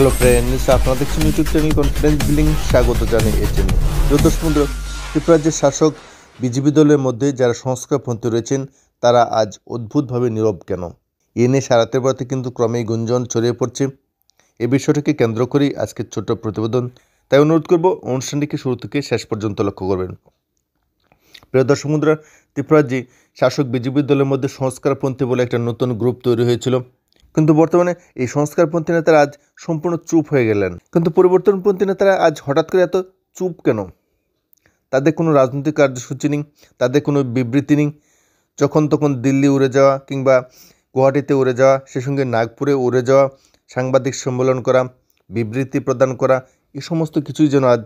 hello friends আপনারা দেখছেন YouTube channel confidence billing স্বাগত জানাই এই চ্যানেল জ্যোতিষ ত্রিপুরাজ্যের শাসক বিজেপি দলের মধ্যে যারা সংস্কারপন্থী রয়েছেন তারা আজ অদ্ভুতভাবে নীরব কেন এ নিয়ে সারাতের ত্রিপুরাতে কিন্তু ক্রমেই গুঞ্জন ছড়িয়ে পড়ছে এ বিষয়টিকে কেন্দ্র করেই আজকের ছোট্ট প্রতিবেদন তাই অনুরোধ করব অনুষ্ঠানটিকে শুরু থেকে শেষ পর্যন্ত লক্ষ্য করবেন প্রিয় দর্শক মুদ্রা ত্রিপুরাজ্যে শাসক বিজেপি দলের মধ্যে সংস্কারপন্থী বলে একটা নতুন গ্রুপ তৈরি হয়েছিল কিন্তু বর্তমানে এই সংস্কারপন্থী নেতারা আজ সম্পূর্ণ চুপ হয়ে গেলেন কিন্তু পরিবর্তনপন্থী নেতারা আজ হঠাৎ করে এত চুপ কেন তাদের কোনো রাজনৈতিক কার্যসূচি নেই তাদের কোনো বিবৃতি নেই যখন তখন দিল্লি উড়ে যাওয়া কিংবা গুয়াহাটিতে উড়ে যাওয়া সে সঙ্গে নাগপুরে উড়ে যাওয়া সাংবাদিক সম্মেলন করা বিবৃতি প্রদান করা এ সমস্ত কিছুই যেন আজ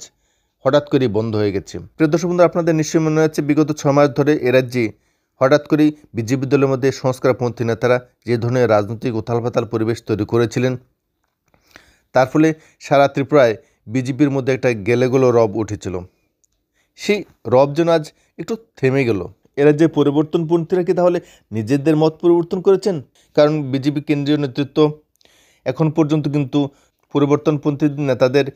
হঠাৎ করেই বন্ধ হয়ে গেছে প্রিয় দর্শক বন্ধু আপনাদের নিশ্চয়ই মনে হচ্ছে বিগত ছ মাস ধরে এ রাজ্যে হঠাৎ করেই বিজেপি দলের মধ্যে সংস্কারপন্থী নেতারা যে ধরনের রাজনৈতিক উথালপাতাল পরিবেশ তৈরি করেছিলেন তার ফলে সারা ত্রিপুরায় বিজেপির মধ্যে একটা গেলেগোলো রব উঠেছিল সেই রব যেন আজ একটু থেমে গেল এরা যে পরিবর্তনপন্থীরা কি তাহলে নিজেদের মত পরিবর্তন করেছেন কারণ বিজেপি কেন্দ্রীয় নেতৃত্ব এখন পর্যন্ত কিন্তু পরিবর্তনপন্থী নেতাদের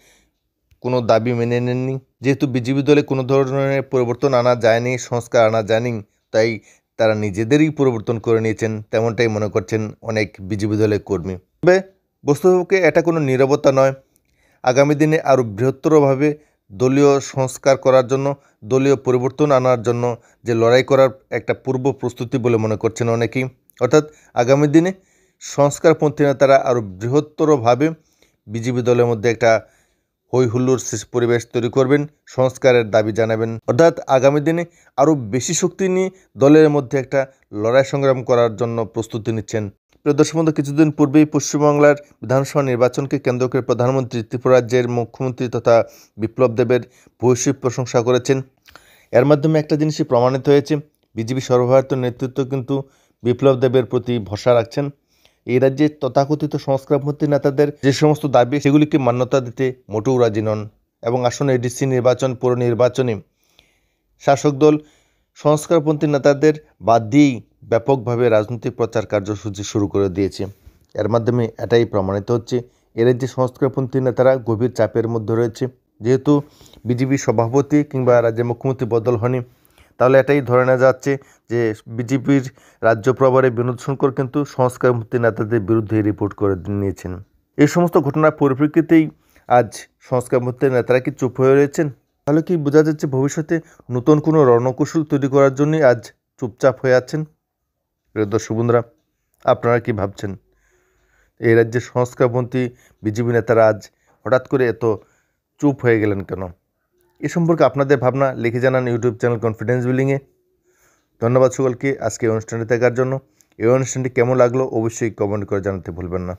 কোনো দাবি মেনে নেননি যেহেতু বিজেপি দলে কোনো ধরনের পরিবর্তন আনা যায়নি সংস্কার আনা যায়নি তাই তারা নিজেদেরই পরিবর্তন করে নিয়েছেন তেমনটাই মনে করছেন অনেক বিজেপি দলের কর্মী তবে বস্তুপক্ষে এটা কোনো নিরাপত্তা নয় আগামী দিনে আরও বৃহত্তরভাবে দলীয় সংস্কার করার জন্য দলীয় পরিবর্তন আনার জন্য যে লড়াই করার একটা পূর্ব প্রস্তুতি বলে মনে করছেন অনেকেই অর্থাৎ আগামী দিনে সংস্কারপন্থী নেতারা আরও বৃহত্তরভাবে বিজেপি দলের মধ্যে একটা হই হুল্লোর পরিবেশ তৈরি করবেন সংস্কারের দাবি জানাবেন অর্থাৎ আগামী দিনে আরও বেশি শক্তি নিয়ে দলের মধ্যে একটা লড়াই সংগ্রাম করার জন্য প্রস্তুতি নিচ্ছেন প্রদর্শন কিছুদিন পূর্বেই পশ্চিমবাংলার বিধানসভা নির্বাচনকে কেন্দ্র করে প্রধানমন্ত্রী ত্রিপুরাজ্যের মুখ্যমন্ত্রী তথা বিপ্লব দেবের ভূয়সী প্রশংসা করেছেন এর মাধ্যমে একটা জিনিসই প্রমাণিত হয়েছে বিজেপি সর্বভারতীয় নেতৃত্ব কিন্তু বিপ্লব দেবের প্রতি ভরসা রাখছেন এই রাজ্যে তথাকথিত সংস্কারপন্থী নেতাদের যে সমস্ত দাবি সেগুলিকে মান্যতা দিতে মোটেও রাজি নন এবং আসনে এডিসি নির্বাচন পুর নির্বাচনে শাসক দল সংস্কারপন্থী নেতাদের বাদ দিয়েই ব্যাপকভাবে রাজনৈতিক প্রচার কার্যসূচি শুরু করে দিয়েছে এর মাধ্যমে এটাই প্রমাণিত হচ্ছে এ রাজ্যে সংস্কারপন্থী নেতারা গভীর চাপের মধ্যে রয়েছে যেহেতু বিজেপি সভাপতি কিংবা রাজ্যের মুখ্যমন্ত্রী বদল হয়নি তাহলে এটাই ধরে নেওয়া যাচ্ছে যে বিজেপির রাজ্য প্রভারে বিনোদ শঙ্কর কিন্তু সংস্কারমূর্তি নেতাদের বিরুদ্ধে রিপোর্ট করে নিয়েছেন এই সমস্ত ঘটনার পরিপ্রেক্ষিতেই আজ সংস্কারমূর্তির নেতারা কি চুপ হয়ে রয়েছেন তাহলে কি বোঝা যাচ্ছে ভবিষ্যতে নতুন কোনো রণকৌশল তৈরি করার জন্যই আজ চুপচাপ হয়ে আছেন দর্শক বন্ধুরা আপনারা কি ভাবছেন এই রাজ্যের সংস্কারপন্থী বিজেপি নেতারা আজ হঠাৎ করে এত চুপ হয়ে গেলেন কেন এ সম্পর্কে আপনাদের ভাবনা লিখে জানান ইউটিউব চ্যানেল কনফিডেন্স বিল্ডিংয়ে ধন্যবাদ সকলকে আজকে অনুষ্ঠানটি দেখার জন্য এই অনুষ্ঠানটি কেমন লাগলো অবশ্যই কমেন্ট করে জানাতে ভুলবেন না